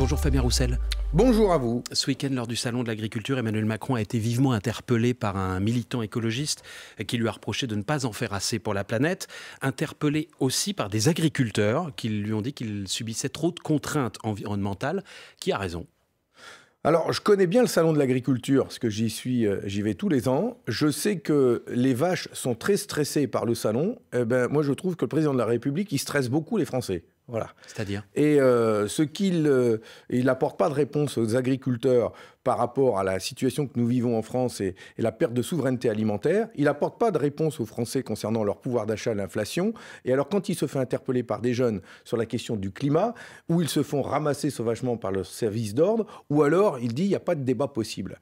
Bonjour Fabien Roussel. Bonjour à vous. Ce week-end, lors du Salon de l'agriculture, Emmanuel Macron a été vivement interpellé par un militant écologiste qui lui a reproché de ne pas en faire assez pour la planète. Interpellé aussi par des agriculteurs qui lui ont dit qu'il subissait trop de contraintes environnementales. Qui a raison alors, je connais bien le salon de l'agriculture, parce que j'y suis, euh, j'y vais tous les ans. Je sais que les vaches sont très stressées par le salon. Eh ben, moi, je trouve que le président de la République, il stresse beaucoup les Français. Voilà. C'est-à-dire Et euh, ce qu'il euh, il n'apporte pas de réponse aux agriculteurs par rapport à la situation que nous vivons en France et, la perte de souveraineté alimentaire. Il n'apporte pas de réponse aux Français concernant leur pouvoir d'achat et l'inflation. Et alors quand il se fait interpeller par des jeunes sur la question du climat, ou ils se font ramasser sauvagement par le service d'ordre, ou alors il dit il n'y a pas de débat possible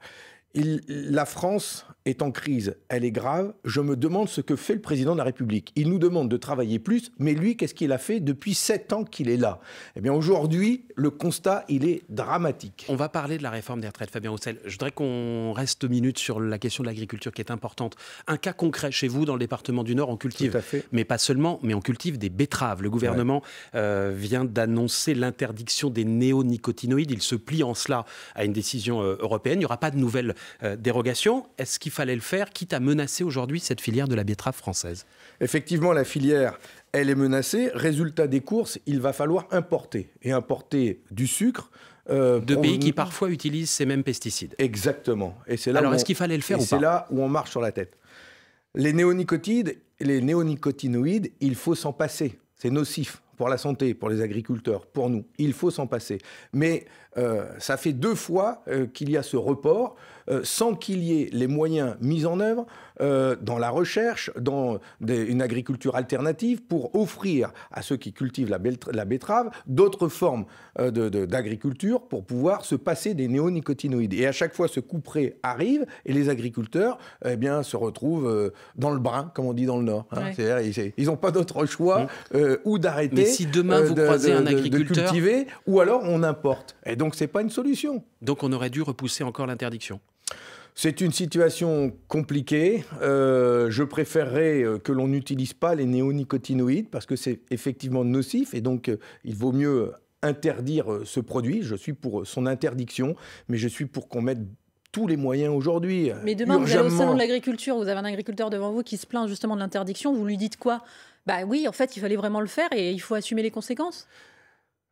la France est en crise, elle est grave. Je me demande ce que fait le président de la République. Il nous demande de travailler plus, mais lui, qu'est-ce qu'il a fait depuis sept ans qu'il est là Eh bien, aujourd'hui, le constat, il est dramatique. On va parler de la réforme des retraites, Fabien Roussel. Je voudrais qu'on reste minute sur la question de l'agriculture qui est importante. Un cas concret chez vous, dans le département du Nord, on cultive, mais pas seulement, mais on cultive des betteraves. Le gouvernement euh, vient d'annoncer l'interdiction des néonicotinoïdes. Il se plie en cela à une décision euh, européenne. Il n'y aura pas de nouvelles euh, dérogation. Est-ce qu'il fallait le faire, quitte à menacer aujourd'hui cette filière de la betterave française Effectivement, la filière, elle est menacée. Résultat des courses, il va falloir importer. Et importer du sucre. Euh, de pays qui parfois utilisent ces mêmes pesticides. Exactement. Et c'est là Alors, qu'il fallait le faire C'est là où on marche sur la tête. Les néonicotides, les néonicotinoïdes, il faut s'en passer. C'est nocif pour la santé, pour les agriculteurs, pour nous. Il faut s'en passer. Mais euh, ça fait deux fois euh, qu'il y a ce report euh, sans qu'il y ait les moyens mis en œuvre dans la recherche, dans une agriculture alternative pour offrir à ceux qui cultivent la, la betterave d'autres formes d'agriculture pour pouvoir se passer des néonicotinoïdes. Et à chaque fois, ce couperet arrive et les agriculteurs eh bien, se retrouvent dans le brin, comme on dit dans le Nord. Hein. Ils n'ont pas d'autre choix mm. ou d'arrêter. si demain vous de, cultiver, ou alors on importe donc, ce n'est pas une solution. Donc, on aurait dû repousser encore l'interdiction c'est une situation compliquée. Euh, je préférerais euh, que l'on n'utilise pas les néonicotinoïdes parce que c'est effectivement nocif et donc euh, il vaut mieux interdire ce produit. Je suis pour son interdiction, mais je suis pour qu'on mette tous les moyens aujourd'hui. Mais demain, vous allez au salon de l'agriculture, vous avez un agriculteur devant vous qui se plaint justement de l'interdiction, vous lui dites quoi Bah oui, en fait, il fallait vraiment le faire et il faut assumer les conséquences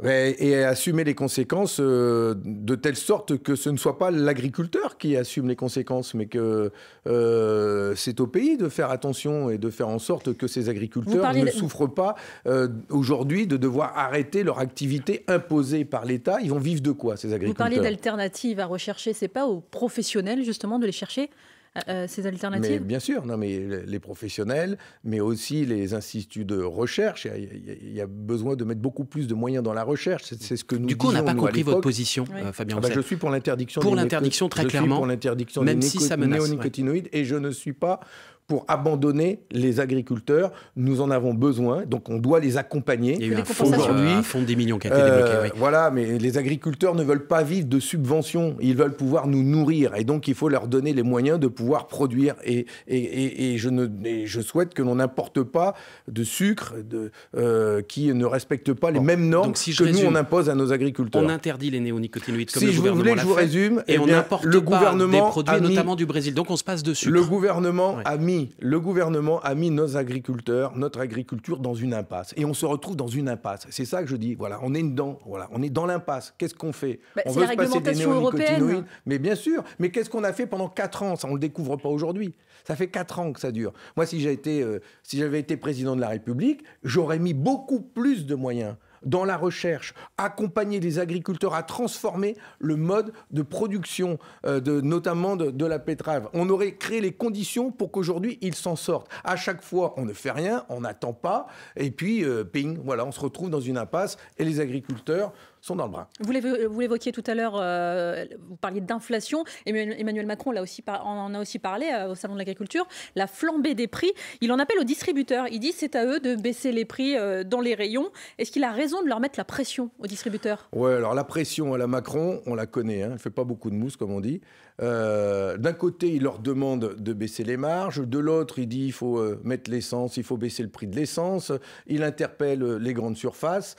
et assumer les conséquences euh, de telle sorte que ce ne soit pas l'agriculteur qui assume les conséquences, mais que euh, c'est au pays de faire attention et de faire en sorte que ces agriculteurs ne souffrent pas euh, aujourd'hui de devoir arrêter leur activité imposée par l'État. Ils vont vivre de quoi ces agriculteurs Vous parlez d'alternatives à rechercher, c'est pas aux professionnels justement de les chercher euh, euh, ces alternatives Bien sûr, non, mais les professionnels, mais aussi les instituts de recherche. Il y, a besoin de mettre beaucoup plus de moyens dans la recherche. C'est ce que nous Du coup, on n'a pas compris votre position, euh, Fabien ah bah, Je suis pour l'interdiction pour l'interdiction très clairement, l'interdiction même des si néonicotinoïdes et je ne suis pas pour abandonner les agriculteurs. Nous en avons besoin, donc on doit les accompagner. Il y a eu un fonds, des millions qui a été euh, débloqué. Voilà, mais les agriculteurs ne veulent pas vivre de subventions, ils veulent pouvoir nous nourrir, et donc il faut leur donner les moyens de pouvoir produire. Et, et, et, je, ne, je souhaite que l'on n'importe pas de sucre de, euh, qui ne respecte pas les mêmes normes que nous on impose à nos agriculteurs. On interdit les néonicotinoïdes comme si le je gouvernement je vous résume, et eh on n'importe pas des produits, notamment du Brésil. Donc on se passe dessus. Le gouvernement a mis le gouvernement a mis nos agriculteurs, notre agriculture dans une impasse. Et on se retrouve dans une impasse. C'est ça que je dis. Voilà, on est dans, voilà, on est dans l'impasse. Qu'est-ce qu'on fait bah, On veut se passer des néonicotinoïdes. Mais bien sûr. Mais qu'est-ce qu'on a fait pendant 4 ans Ça, on le découvre pas aujourd'hui. Ça fait 4 ans que ça dure. Moi, euh, si j'avais été président de la République, j'aurais mis beaucoup plus de moyens dans la recherche, accompagner les agriculteurs à transformer le mode de production, euh, de, notamment de, la pétrave. On aurait créé les conditions pour qu'aujourd'hui ils s'en sortent. À chaque fois, on ne fait rien, on n'attend pas, et puis euh, ping, voilà, on se retrouve dans une impasse et les agriculteurs sont dans le bras. Vous euh, l'évoquiez tout à l'heure, euh, vous parliez d'inflation. Emmanuel Macron là aussi, en a aussi parlé euh, au Salon de l'Agriculture. La flambée des prix, il en appelle aux distributeurs. Il dit c'est à eux de baisser les prix dans les rayons. Est-ce qu'il a raison de leur mettre la pression aux distributeurs Oui, alors la pression à la Macron, on la connaît. Hein. elle ne fait pas beaucoup de mousse, comme on dit. D'un côté, il leur demande de baisser les marges. De l'autre, il dit il faut mettre l'essence, il faut baisser le prix de l'essence. Il interpelle les grandes surfaces.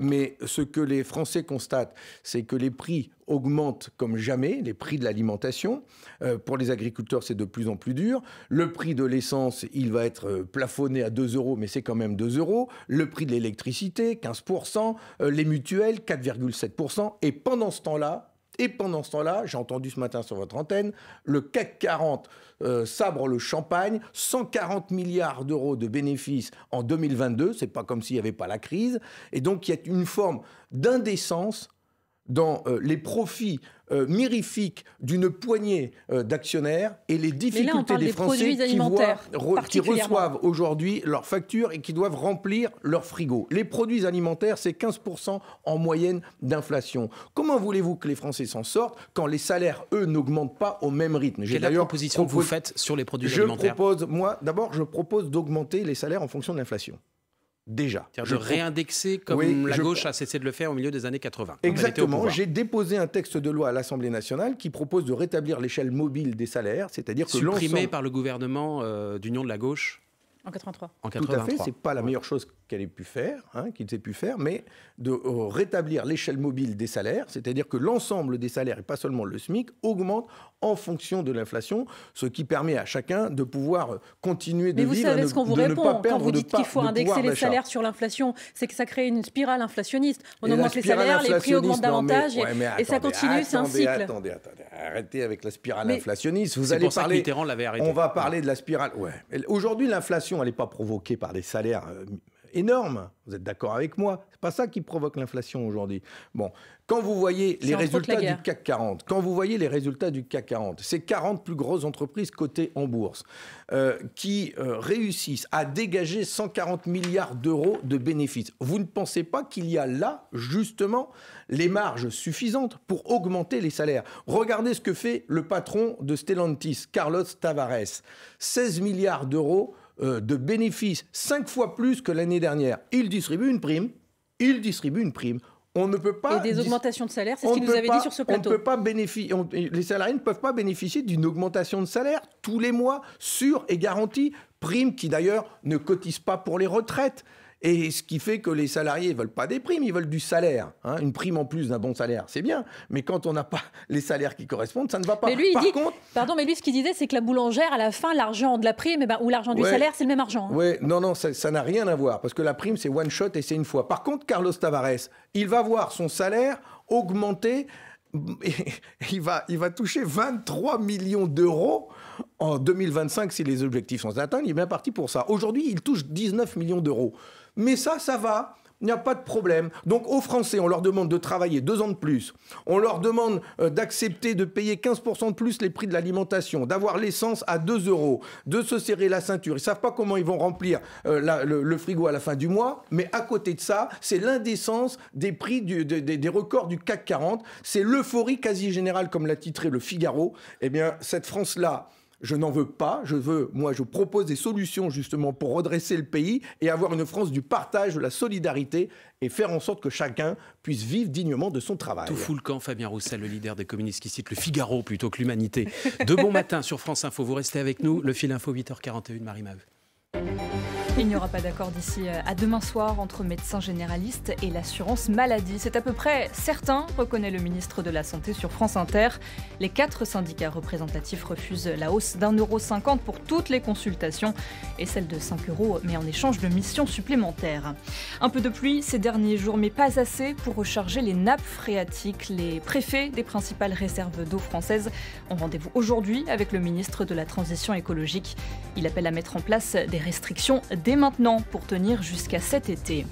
mais ce que les Français constate, c'est que les prix augmentent comme jamais, les prix de l'alimentation. Euh, pour les agriculteurs, c'est de plus en plus dur. Le prix de l'essence, il va être euh, plafonné à 2 euros, mais c'est quand même 2 euros. Le prix de l'électricité, 15%, euh, les mutuelles, 4,7%. Et pendant ce temps-là, et pendant ce temps-là, j'ai entendu ce matin sur votre antenne, le CAC 40 euh, sabre le champagne, 140 milliards d'euros de bénéfices en 2022, c'est pas comme s'il n'y avait pas la crise, et donc il y a une forme d'indécence dans euh, les profits euh, mirifiques d'une poignée euh, d'actionnaires et les difficultés des, Français qui, reçoivent aujourd'hui leurs factures et qui doivent remplir leurs frigos. Les produits alimentaires, c'est 15% en moyenne d'inflation. Comment voulez-vous que les Français s'en sortent quand les salaires, eux, n'augmentent pas au même rythme J'ai d'ailleurs proposition que vous faites sur les produits je alimentaires. Propose, moi, d'abord, je propose d'augmenter les salaires en fonction de l'inflation. Déjà. Je de réindexer comme la gauche a cessé de le faire au milieu des années 80. Exactement. J'ai déposé un texte de loi à l'Assemblée nationale qui propose de rétablir l'échelle mobile des salaires, c'est-à-dire que supprimé par le gouvernement euh, d'union de la gauche. En 83. En 83. Tout à fait. C'est pas la meilleure chose qu'elle ait pu faire, hein, qu'ils aient pu faire, mais de euh, rétablir l'échelle mobile des salaires, c'est-à-dire que l'ensemble des salaires, et pas seulement le SMIC, augmente en fonction de l'inflation, ce qui permet à chacun de pouvoir euh, continuer de mais vous savez ce qu'on vous répond quand vous dites qu'il faut indexer les salaires sur l'inflation, c'est que ça crée une spirale inflationniste. On augmente les salaires, les prix augmentent davantage, et, ça continue, c'est un cycle. Attendez, attendez, arrêtez avec la spirale inflationniste. Vous allez parler. Ça Mitterrand l'avait On va parler de la spirale. Ouais. Aujourd'hui, l'inflation, elle n'est pas provoquée par les salaires euh, énorme. Vous êtes d'accord avec moi C'est pas ça qui provoque l'inflation aujourd'hui. Bon, quand vous voyez les résultats du CAC 40, quand vous voyez les résultats du CAC 40, ces 40 plus grosses entreprises cotées en bourse euh, qui euh, réussissent à dégager 140 milliards d'euros de bénéfices, vous ne pensez pas qu'il y a là justement les marges suffisantes pour augmenter les salaires Regardez ce que fait le patron de Stellantis, Carlos Tavares, 16 milliards d'euros euh, de bénéfices cinq fois plus que l'année dernière, il distribue une prime. Il distribue une prime. On ne peut pas. Et des augmentations de salaire, c'est ce qu'il nous avait dit sur ce plateau. les salariés ne peuvent pas bénéficier d'une augmentation de salaire tous les mois, sûre et garantie. Prime qui d'ailleurs ne cotise pas pour les retraites. Et ce qui fait que les salariés ne veulent pas des primes, ils veulent du salaire. Hein. Une prime en plus d'un bon salaire, c'est bien. Mais quand on n'a pas les salaires qui correspondent, ça ne va pas. Mais lui, Pardon, mais lui, ce qu'il disait, c'est que la boulangère, à la fin, l'argent de la prime eh ben, ou l'argent du salaire, c'est le même argent. Hein. Oui, non, non, ça n'a rien à voir. Parce que la prime, c'est one shot et c'est une fois. Par contre, Carlos Tavares, il va voir son salaire augmenter. il, va, il va toucher 23 millions d'euros en 2025 si les objectifs sont atteints. Il est bien parti pour ça. Aujourd'hui, il touche 19 millions d'euros. Mais ça, ça va. Il n'y a pas de problème. Donc aux Français, on leur demande de travailler deux ans de plus. On leur demande euh, d'accepter de payer 15% de plus les prix de l'alimentation, d'avoir l'essence à 2 euros, de se serrer la ceinture. Ils ne savent pas comment ils vont remplir euh, le, frigo à la fin du mois. Mais à côté de ça, c'est l'indécence des prix des records du CAC 40. C'est l'euphorie quasi générale, comme l'a titré le Figaro. Eh bien, cette France-là je n'en veux pas. Je veux, moi, je propose des solutions justement pour redresser le pays et avoir une France du partage, de la solidarité et faire en sorte que chacun puisse vivre dignement de son travail. Tout fout le camp, Fabien Roussel, le leader des communistes qui cite le Figaro plutôt que l'Humanité. De bon matin sur France Info. Vous restez avec nous. Le fil info 8h41, Marie Mave. Il n'y aura pas d'accord d'ici euh, à demain soir entre médecins généralistes et l'assurance maladie. C'est à peu près certain, reconnaît le ministre de la Santé sur France Inter. Les quatre syndicats représentatifs refusent la hausse d'un euro cinquante pour toutes les consultations et celle de 5 euros, mais en échange de missions supplémentaires. Un peu de pluie ces derniers jours, mais pas assez pour recharger les nappes phréatiques. Les préfets des principales réserves d'eau françaises ont rendez-vous aujourd'hui avec le ministre de la Transition écologique. Il appelle à mettre en place des restrictions maintenant pour tenir jusqu'à cet été.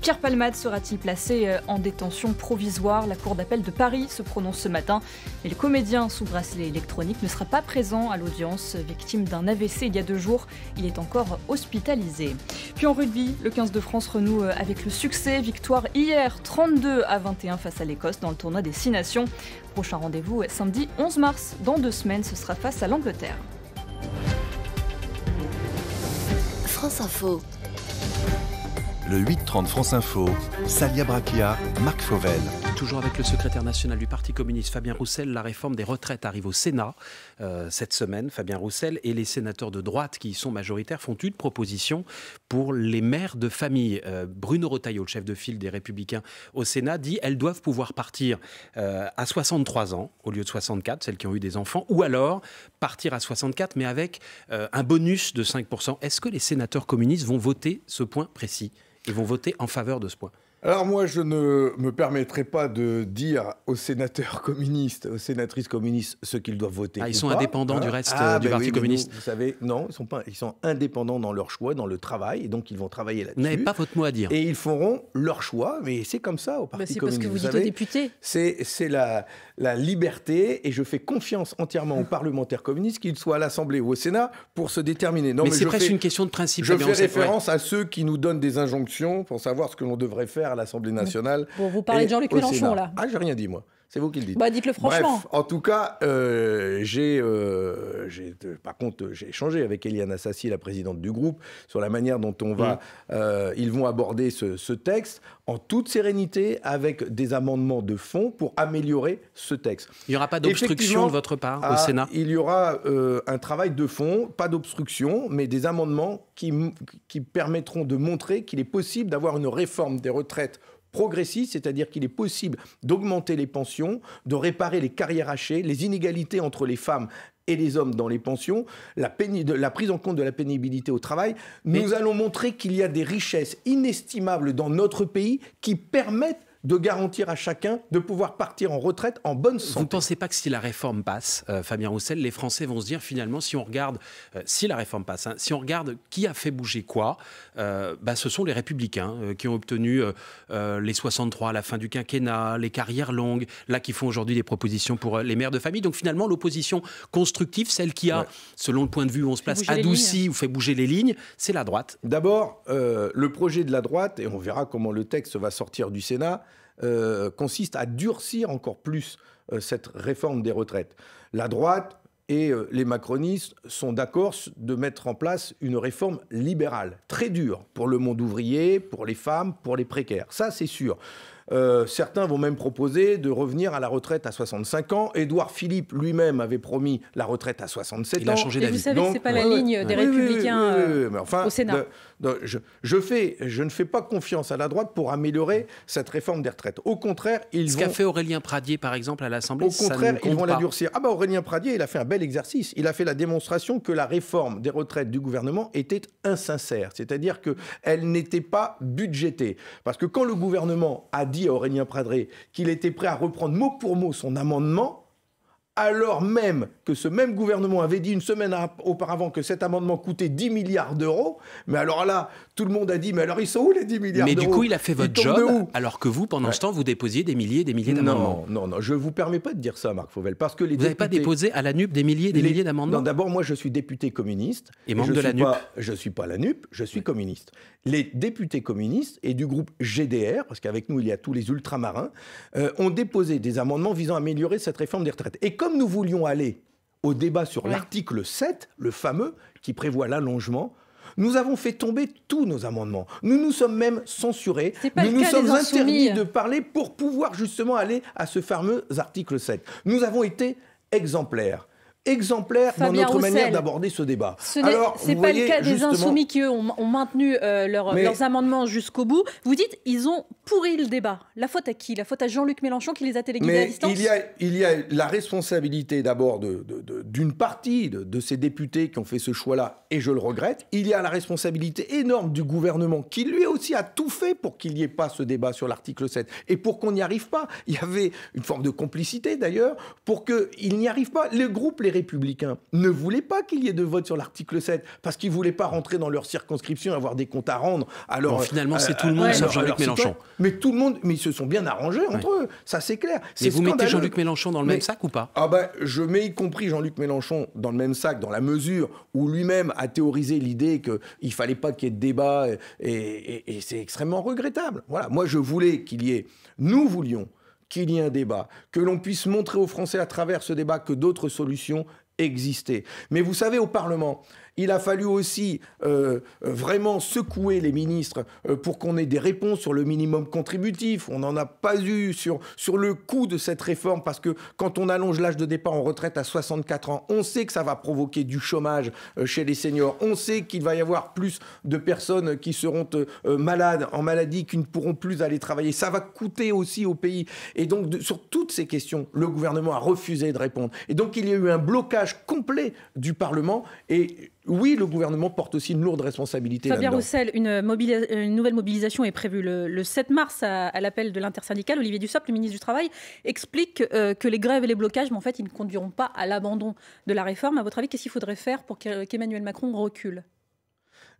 Pierre Palmade sera-t-il placé euh, en détention provisoire La Cour d'appel de Paris se prononce ce matin, mais le comédien sous bracelet électronique ne sera pas présent à l'audience. Victime d'un AVC il y a deux jours, il est encore hospitalisé. Puis en rugby, le 15 de France renoue euh, avec le succès. Victoire hier 32 à 21 face à l'Écosse dans le tournoi des Six Nations. Prochain rendez-vous euh, samedi 11 mars. Dans deux semaines, ce sera face à l'Angleterre. France Info. Le 830 France Info, Salia Braquia, Marc Fauvel. Toujours avec le secrétaire national du Parti communiste, Fabien Roussel, la réforme des retraites arrive au Sénat euh, cette semaine. Fabien Roussel et les sénateurs de droite qui sont majoritaires font une proposition pour les mères de famille. Euh, Bruno Retailleau, le chef de file des Républicains au Sénat, dit elles doivent pouvoir partir euh, à 63 ans au lieu de 64, celles qui ont eu des enfants, ou alors partir à 64 mais avec un bonus de 5%. Est-ce que les sénateurs communistes vont voter ce point précis Ils vont voter en faveur de ce point alors moi, je ne me permettrai pas de dire aux sénateurs communistes, aux sénatrices communistes, ce qu'ils doivent voter. Ah, ils sont indépendants hein. du reste ah, euh, du ben Parti communiste. vous savez, non, ils sont, pas, ils sont indépendants dans leur choix, dans le travail, et donc ils vont travailler là-dessus. Vous n'avez pas votre mot à dire. Et ils feront leur choix, mais c'est comme ça au Parti communiste. – Mais C'est parce que vous, dites aux députés. C'est la, liberté, et je fais confiance entièrement aux parlementaires communistes, qu'ils soient à l'Assemblée ou au Sénat, pour se déterminer. mais, c'est presque une question de principe. Je fais référence à ceux qui nous donnent des injonctions pour savoir ce que l'on devrait faire à l'Assemblée nationale. Bon, vous parlez de Jean-Luc Mélenchon, là. Ah, j'ai rien dit, moi. C'est vous qui le dites. Bah, dites-le franchement. en tout cas, euh, j'ai, euh, euh, par contre, j'ai échangé avec Eliane Assassi, la présidente du groupe, sur la manière dont on va, mm. ils vont aborder ce, texte en toute sérénité, avec des amendements de fond pour améliorer ce texte. Il n'y aura pas d'obstruction de votre part au ah, Sénat Il y aura un travail de fond, pas d'obstruction, mais des amendements qui permettront de montrer qu'il est possible d'avoir une réforme des retraites progressiste, c'est-à-dire qu'il est possible d'augmenter les pensions, de réparer les carrières hachées, les inégalités entre les femmes et les hommes dans les pensions, la, prise en compte de la pénibilité au travail. Nous allons montrer qu'il y a des richesses inestimables dans notre pays qui permettent de garantir à chacun de pouvoir partir en retraite en bonne santé. Vous ne pensez pas que si la réforme passe, euh, Fabien Roussel, les Français vont se dire finalement, si on regarde, euh, si la réforme passe, hein, si on regarde qui a fait bouger quoi, euh, bah, ce sont les républicains qui ont obtenu les 63 à la fin du quinquennat, les carrières longues, là qui font aujourd'hui des propositions pour les mères de famille. Donc finalement, l'opposition constructive, celle qui a, selon le point de vue où on se place, adouci ou fait bouger les lignes, c'est la droite. D'abord, le projet de la droite, et on verra comment le texte va sortir du Sénat, euh, consiste à durcir encore plus euh, cette réforme des retraites. La droite et euh, les macronistes sont d'accord de mettre en place une réforme libérale, très dure, pour le monde ouvrier, pour les femmes, pour les précaires. Ça, c'est sûr. certains vont même proposer de revenir à la retraite à 65 ans. Édouard Philippe lui-même avait promis la retraite à 67 Il ans. Il a changé d'avis. Vous savez que ce n'est pas la ligne des Républicains enfin, au Sénat je, ne fais pas confiance à la droite pour améliorer cette réforme des retraites. Au contraire, ils Ce qu'a fait Aurélien Pradier, par exemple, à l'Assemblée, Au contraire, ils vont la Ah bah Aurélien Pradier, il a fait un bel exercice. Il a fait la démonstration que la réforme des retraites du gouvernement était insincère. C'est-à-dire qu'elle n'était pas budgétée. Parce que quand le gouvernement a dit à Aurélien Pradier qu'il était prêt à reprendre mot pour mot son amendement, alors même que ce même gouvernement avait dit une semaine auparavant que cet amendement coûtait 10 milliards d'euros. Mais alors là, tout le monde a dit, mais alors ils sont où les 10 milliards d'euros Mais du coup, il a fait votre job, alors que vous, pendant ce temps, vous déposiez des milliers des milliers d'amendements. Non, non, non, je ne vous permets pas de dire ça, Marc Fauvel, parce que les Vous n'avez pas déposé à la NUP des milliers et des milliers d'amendements Non, d'abord, moi, je suis député communiste. Et membre de la NUP Je ne suis pas la NUP, je suis communiste. Les députés communistes et du groupe GDR, parce qu'avec nous, il y a tous les ultramarins, euh, ont déposé des amendements visant à améliorer cette réforme des retraites comme nous voulions aller au débat sur l'article 7, le fameux, qui prévoit l'allongement, nous avons fait tomber tous nos amendements. Nous nous sommes même censurés. Nous nous sommes interdits de parler pour pouvoir justement aller à ce fameux article 7. Nous avons été exemplaires exemplaire dans notre manière d'aborder ce débat. Ce n'est pas le cas des insoumis qui, ont, maintenu euh, leurs amendements jusqu'au bout. Vous dites, ils ont pourri le débat. La faute à qui La faute à Jean-Luc Mélenchon qui les a téléguidés à distance il y, a, la responsabilité d'abord d'une partie de, ces députés qui ont fait ce choix-là, et je le regrette. Il y a la responsabilité énorme du gouvernement qui, lui aussi, a tout fait pour qu'il n'y ait pas ce débat sur l'article 7 et pour qu'on n'y arrive pas. Il y avait une forme de complicité, d'ailleurs, pour qu'il n'y arrive pas. Les groupes républicains ne voulaient pas qu'il y ait de vote sur l'article 7 parce qu'ils ne voulaient pas rentrer dans leur circonscription et avoir des comptes à rendre. Alors bon, finalement, c'est euh, tout le monde, euh, Jean-Luc Mélenchon. Mais tout le monde, mais ils se sont bien arrangés entre eux, ça c'est clair. Mais vous mettez Jean-Luc Mélenchon dans le même sac ou pas Ah ben, je mets y compris Jean-Luc Mélenchon dans le même sac, dans la mesure où lui-même a théorisé l'idée qu'il fallait pas qu'il y ait de débat et, et c'est extrêmement regrettable. Voilà, moi je voulais qu'il y ait, nous voulions qu'il y ait un débat, que l'on puisse montrer aux Français à travers ce débat que d'autres solutions existaient. Mais vous savez, au Parlement, il a fallu aussi euh, euh, vraiment secouer les ministres euh, pour qu'on ait des réponses sur le minimum contributif. On n'en a pas eu sur, sur le coût de cette réforme parce que quand on allonge l'âge de départ en retraite à 64 ans, on sait que ça va provoquer du chômage chez les seniors. On sait qu'il va y avoir plus de personnes qui seront malades, en maladie, qui ne pourront plus aller travailler. Ça va coûter aussi au pays. Et donc, sur toutes ces questions, le gouvernement a refusé de répondre. Et donc, il y a eu un blocage complet du Parlement. Et oui, le gouvernement porte aussi une lourde responsabilité. Fabien Roussel, une, une nouvelle mobilisation est prévue le, 7 mars à, l'appel de l'intersyndicale. Olivier Dussopt, le ministre du Travail, explique que euh, les grèves et les blocages, mais en fait, ils ne conduiront pas à l'abandon de la réforme. À votre avis, qu'est-ce qu'il faudrait faire pour qu'Emmanuel Macron recule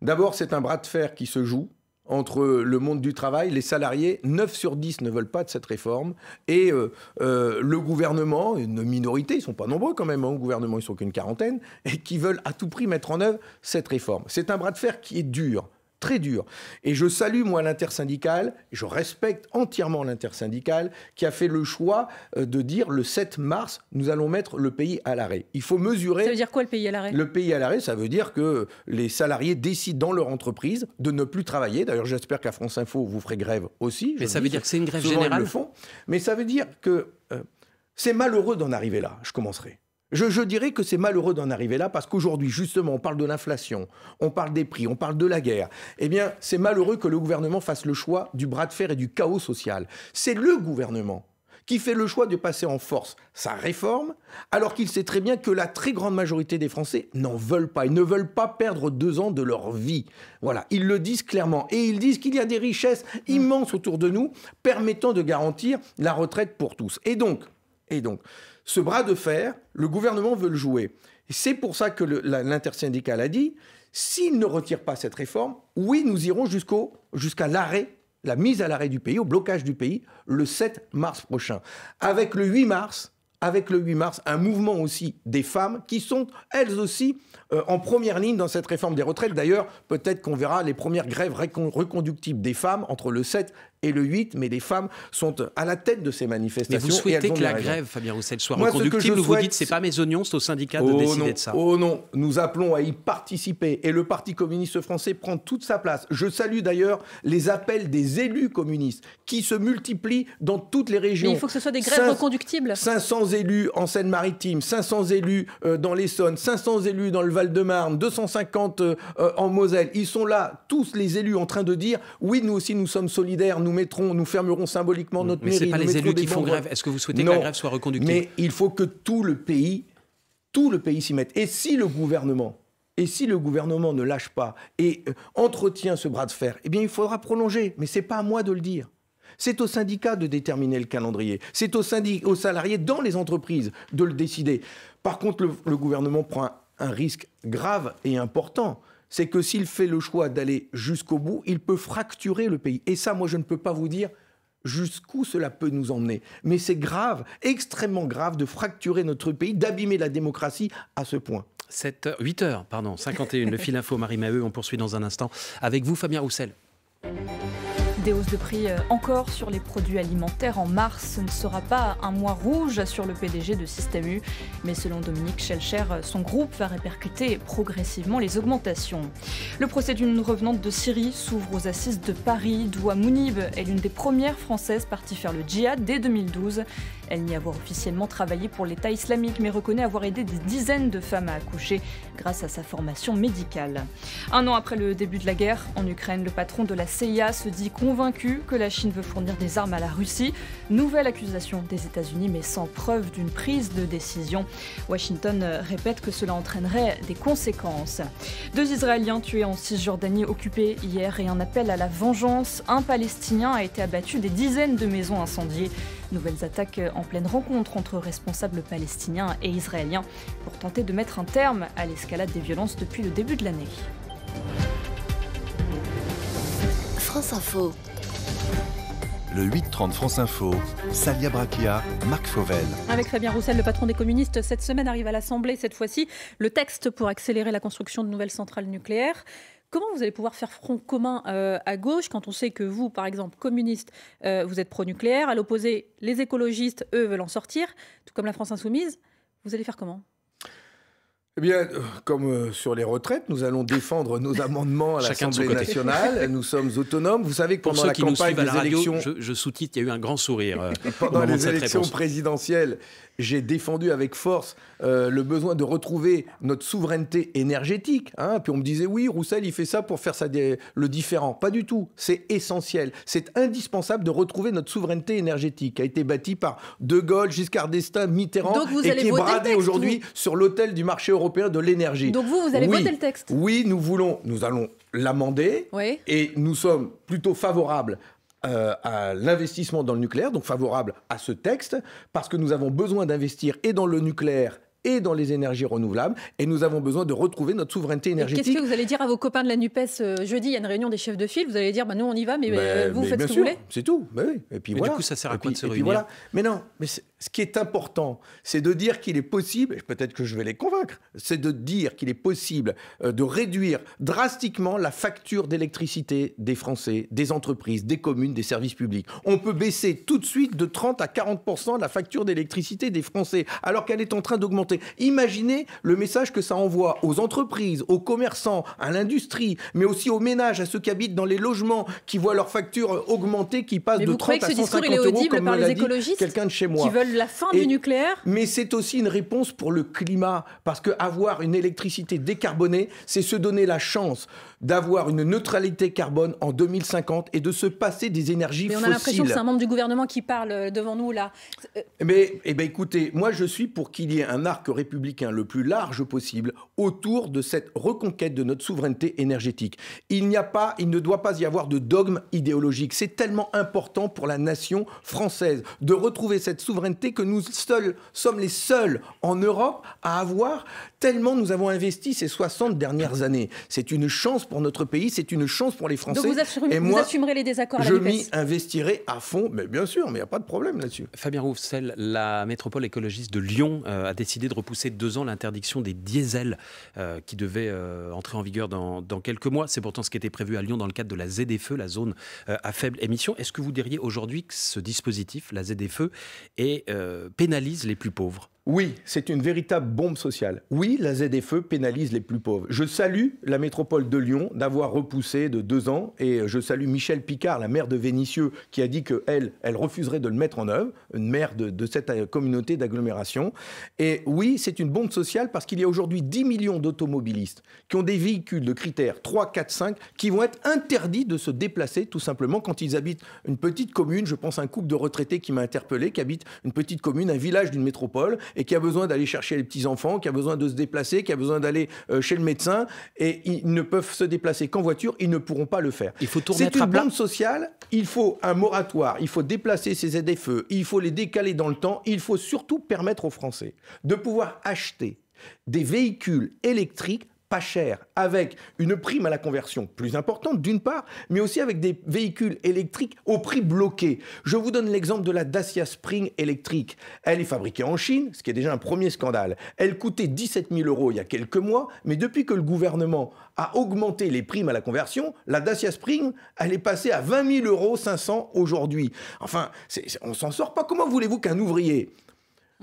D'abord, c'est un bras de fer qui se joue entre le monde du travail, les salariés, 9 sur 10 ne veulent pas de cette réforme, et euh, euh, le gouvernement, une minorité, ils ne sont pas nombreux quand même hein, au gouvernement, ils ne sont qu'une quarantaine, et qui veulent à tout prix mettre en œuvre cette réforme. C'est un bras de fer qui est dur, très dur. Et je salue, moi, l'intersyndicale, je respecte entièrement l'intersyndicale, qui a fait le choix euh, de dire le 7 mars, nous allons mettre le pays à l'arrêt. Il faut mesurer. Ça veut dire quoi le pays à l'arrêt Le pays à l'arrêt, ça veut dire que les salariés décident dans leur entreprise de ne plus travailler. D'ailleurs, j'espère qu'à France Info, vous ferez grève aussi. Mais ça veut dire que c'est une grève générale. Le fond Mais ça veut dire que euh, c'est malheureux d'en arriver là, je commencerai. Je, dirais que c'est malheureux d'en arriver là parce qu'aujourd'hui, justement, on parle de l'inflation, on parle des prix, on parle de la guerre. Eh bien, c'est malheureux que le gouvernement fasse le choix du bras de fer et du chaos social. C'est le gouvernement qui fait le choix de passer en force sa réforme, alors qu'il sait très bien que la très grande majorité des Français n'en veulent pas. Ils ne veulent pas perdre deux ans de leur vie. Voilà, ils le disent clairement. Et ils disent qu'il y a des richesses immenses autour de nous permettant de garantir la retraite pour tous. Et donc, et donc, ce bras de fer, le gouvernement veut le jouer. C'est pour ça que l'intersyndicale a dit, s'il ne retire pas cette réforme, oui, nous irons jusqu'à l'arrêt, la mise à l'arrêt du pays, au blocage du pays, le 7 mars prochain. Avec le 8 mars, avec le 8 mars, un mouvement aussi des femmes qui sont elles aussi euh, en première ligne dans cette réforme des retraites. D'ailleurs, peut-être qu'on verra les premières grèves reconductibles des femmes entre le 7 et le 8 mais les femmes sont à la tête de ces manifestations. Mais vous souhaitez que la grève, Fabien Roussel, soit reconductible Vous dites c'est pas mes oignons, c'est au syndicat de oh décider de ça. Oh non, nous appelons à y participer et le Parti communiste français prend toute sa place. Je salue d'ailleurs les appels des élus communistes qui se multiplient dans toutes les régions. Mais il faut que ce soit des grèves reconductibles. 500 élus en Seine-Maritime, 500 élus euh, dans l'Essonne, 500 élus dans le Val-de-Marne, 250 euh, en Moselle. Ils sont là, tous les élus, en train de dire oui, nous aussi nous sommes solidaires, nous nous fermerons symboliquement notre maison. mairie. Mais ce pas les élus qui font grève. Est-ce que vous souhaitez que la grève soit reconduite Mais il faut que tout le pays, tout le pays s'y mette. Et si le gouvernement et si le gouvernement ne lâche pas et euh, entretient ce bras de fer, eh bien, il faudra prolonger. Mais ce n'est pas à moi de le dire. C'est au syndicat de déterminer le calendrier. C'est aux, aux, salariés dans les entreprises de le décider. Par contre, le, gouvernement prend un risque grave et important c'est que s'il fait le choix d'aller jusqu'au bout, il peut fracturer le pays. Et ça, moi, je ne peux pas vous dire jusqu'où cela peut nous emmener. Mais c'est grave, extrêmement grave de fracturer notre pays, d'abîmer la démocratie à ce point. 7 8 heures, pardon, 51, le fil info Marie Maheu, on poursuit dans un instant avec vous Fabien Roussel. Des hausses de prix euh, encore sur les produits alimentaires en mars. ne sera pas un mois rouge sur le PDG de Système U, mais selon Dominique Schelcher, son groupe va répercuter progressivement les augmentations. Le procès d'une revenante de Syrie s'ouvre aux assises de Paris. Doua Mounib est l'une des premières françaises parties faire le djihad dès 2012 elle nie avoir officiellement travaillé pour l'État islamique, mais reconnaît avoir aidé des dizaines de femmes à accoucher grâce à sa formation médicale. Un an après le début de la guerre en Ukraine, le patron de la CIA se dit convaincu que la Chine veut fournir des armes à la Russie. Nouvelle accusation des États-Unis, mais sans preuve d'une prise de décision. Washington répète que cela entraînerait des conséquences. Deux Israéliens tués en Cisjordanie occupée hier et un appel à la vengeance. Un Palestinien a été abattu, des dizaines de maisons incendiées. Nouvelles attaques en pleine rencontre entre responsables palestiniens et israéliens pour tenter de mettre un terme à l'escalade des violences depuis le début de l'année. France Info. Le 8 France Info, Salia Braquia, Marc Fauvel. Avec Fabien Roussel, le patron des communistes, cette semaine arrive à l'Assemblée, cette fois-ci, le texte pour accélérer la construction de nouvelles centrales nucléaires. Comment vous allez pouvoir faire front commun euh, à gauche quand on sait que vous, par exemple, communistes, euh, vous êtes pro-nucléaire À l'opposé, les écologistes, eux, veulent en sortir, tout comme la France insoumise. Vous allez faire comment eh bien, euh, comme euh, sur les retraites, nous allons défendre nos amendements à l'Assemblée nationale. Nous sommes autonomes. Vous savez que pendant Pour la qui campagne des élections, je, sous-titre, il y a eu un grand sourire. Euh, pendant les élections présidentielles, j'ai défendu avec force le besoin de retrouver notre souveraineté énergétique. Hein. Puis on me disait, oui, Roussel, il fait ça pour faire le différent. Pas du tout. C'est essentiel. C'est indispensable de retrouver notre souveraineté énergétique qui a été bâtie par De Gaulle, Giscard d'Estaing, Mitterrand et qui est bradée aujourd'hui sur l'hôtel du marché européen de l'énergie. Donc vous, vous allez voter le texte Oui, nous voulons, nous allons l'amender oui. et nous sommes plutôt favorables euh, à l'investissement dans le nucléaire, donc favorable à ce texte, parce que nous avons besoin d'investir et dans le nucléaire et dans les énergies renouvelables, et nous avons besoin de retrouver notre souveraineté énergétique. Qu'est-ce que vous allez dire à vos copains de la NUPES euh, jeudi Il y a une réunion des chefs de file, vous allez dire bah, nous on y va, mais, euh, ben, vous faites ce que vous voulez C'est tout. Ben et puis voilà. du coup, ça sert à quoi de se réunir voilà. Mais non, mais ce qui est important, c'est de dire qu'il est possible, et peut-être que je vais les convaincre, c'est de dire qu'il est possible euh, de réduire drastiquement la facture d'électricité des Français, des entreprises, des communes, des services publics. On peut baisser tout de suite de 30 à 40 la facture d'électricité des Français, alors qu'elle est en train d'augmenter. Imaginez le message que ça envoie aux entreprises, aux commerçants, à l'industrie, mais aussi aux ménages, à ceux qui habitent dans les logements, qui voient leur facture augmenter, qui passe de 30 à 150 euros, comme l'a dit quelqu'un de chez moi la fin du nucléaire. Mais c'est aussi une réponse pour le climat, parce qu'avoir une électricité décarbonée, c'est se donner la chance d'avoir une neutralité carbone en 2050 et de se passer des énergies mais on a l'impression que c'est un membre du gouvernement qui parle euh, devant nous là. Euh, mais et eh ben écoutez, moi je suis pour qu'il y ait un arc républicain le plus large possible autour de cette reconquête de notre souveraineté énergétique. Il n'y a pas, il ne doit pas y avoir de dogme idéologique. C'est tellement important pour la nation française de retrouver cette souveraineté que nous seuls, sommes les seuls en Europe à avoir tellement nous avons investi ces 60 dernières années. C'est une chance pour notre pays, c'est une chance pour les Français. et moi, vous les désaccords à Je m'y investirai à fond, mais bien sûr, mais il n'y a pas de problème là-dessus. Fabien Roussel, la métropole écologiste de Lyon euh, a décidé de repousser deux ans l'interdiction des diesels euh, qui devait euh, entrer en vigueur dans, quelques mois. C'est pourtant ce qui était prévu à Lyon dans le cadre de la ZFE, la zone à faible émission. Est-ce que vous diriez aujourd'hui que ce dispositif, la ZFE, est euh, pénalise les plus pauvres oui, c'est une véritable bombe sociale. Oui, la ZFE pénalise les plus pauvres. Je salue la métropole de Lyon d'avoir repoussé de deux ans et je salue Michel Picard, la maire de Vénissieux, qui a dit qu'elle, elle refuserait de le mettre en œuvre, une maire de, cette euh, communauté d'agglomération. Et oui, c'est une bombe sociale parce qu'il y a aujourd'hui 10 millions d'automobilistes qui ont des véhicules de critères 3, 4, 5 qui vont être interdits de se déplacer tout simplement quand ils habitent une petite commune. Je pense à un couple de retraités qui m'a interpellé, qui habite une petite commune, un village d'une métropole et qui a besoin d'aller chercher les petits-enfants, qui a besoin de se déplacer, qui a besoin d'aller euh, chez le médecin, et ils ne peuvent se déplacer qu'en voiture, ils ne pourront pas le faire. Il faut C'est une bombe sociale, il faut un moratoire, il faut déplacer ces aides-feux, il faut les décaler dans le temps, il faut surtout permettre aux Français de pouvoir acheter des véhicules électriques pas cher, avec une prime à la conversion plus importante d'une part, mais aussi avec des véhicules électriques au prix bloqué. Je vous donne l'exemple de la Dacia Spring électrique. Elle est fabriquée en Chine, ce qui est déjà un premier scandale. Elle coûtait 17 000 euros il y a quelques mois, mais depuis que le gouvernement a augmenté les primes à la conversion, la Dacia Spring, elle est passée à 20 000 euros 500 aujourd'hui. Enfin, on s'en sort pas. Comment voulez-vous qu'un ouvrier,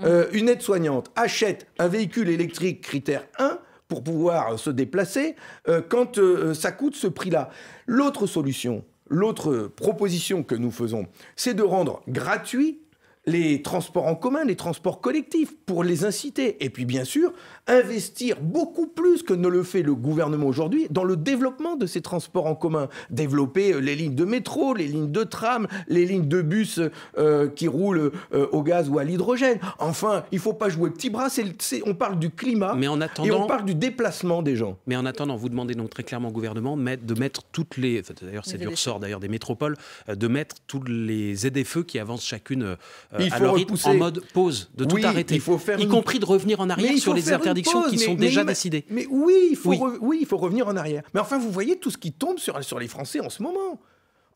euh, une aide-soignante, achète un véhicule électrique critère 1 pour pouvoir euh, se déplacer euh, quand euh, ça coûte ce prix-là. L'autre solution, l'autre proposition que nous faisons, c'est de rendre gratuit les transports en commun, les transports collectifs, pour les inciter. Et puis bien sûr, investir beaucoup plus que ne le fait le gouvernement aujourd'hui dans le développement de ces transports en commun. Développer euh, les lignes de métro, les lignes de tram, les lignes de bus euh, qui roulent euh, au gaz ou à l'hydrogène. Enfin, il ne faut pas jouer petit bras, on parle du climat mais en attendant, et on parle du déplacement des gens. Mais en attendant, vous demandez donc très clairement au gouvernement de mettre toutes les... D'ailleurs, c'est du ressort d'ailleurs des métropoles, de mettre toutes les aides et feux qui avancent chacune euh, il faut en mode pause, de tout arrêter, y compris de revenir en arrière sur les interdictions qui sont déjà décidées. Mais oui, il faut revenir en arrière. Mais enfin, vous voyez tout ce qui tombe sur les Français en ce moment.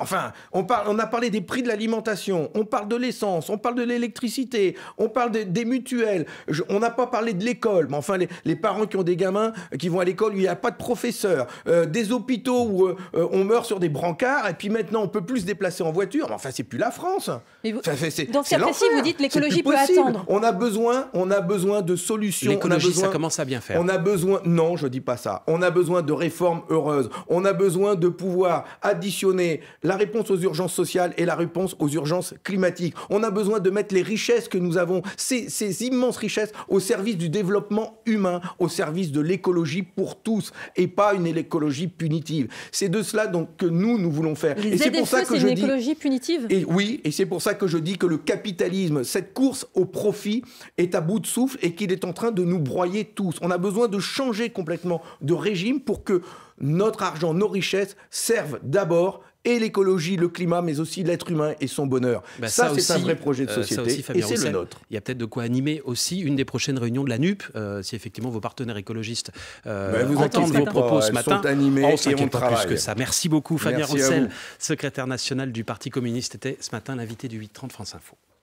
Enfin, on, parle, on a parlé des prix de l'alimentation, on parle de l'essence, on parle de l'électricité, on parle des mutuelles, on n'a pas parlé de l'école, mais enfin, les, parents qui ont des gamins euh, qui vont à l'école, il n'y a pas de professeurs. Euh, des hôpitaux où euh, on meurt sur des brancards, et puis maintenant, on peut plus se déplacer en voiture, mais enfin, c'est plus la France. Donc c'est, dans vous dites l'écologie peut attendre. On a besoin, on a besoin de solutions. L'écologie, ça commence à bien faire. On a besoin, non, je ne dis pas ça. On a besoin de réformes heureuses. On a besoin de pouvoir additionner la réponse aux urgences sociales et la réponse aux urgences climatiques. On a besoin de mettre les richesses que nous avons, ces, immenses richesses, au service du développement humain, au service de l'écologie pour tous et pas une écologie punitive. C'est de cela donc que nous, nous voulons faire. et c'est pour ça que je dis... écologie punitive et Oui, et c'est pour ça que je dis que le capitalisme, cette course au profit, est à bout de souffle et qu'il est en train de nous broyer tous. On a besoin de changer complètement de régime pour que notre argent, nos richesses servent d'abord et l'écologie, le climat, mais aussi l'être humain et son bonheur. Bah, ça, c'est un vrai projet de euh, société et c'est le nôtre. Il y a peut-être de quoi animer aussi une des prochaines réunions de la NUP, euh, si effectivement vos partenaires écologistes euh, bah, entendent vos propos ce matin. Sont on et travaille. plus ça. Merci beaucoup Fabien Roussel, secrétaire national du Parti communiste, était ce matin l'invité du 830 France Info.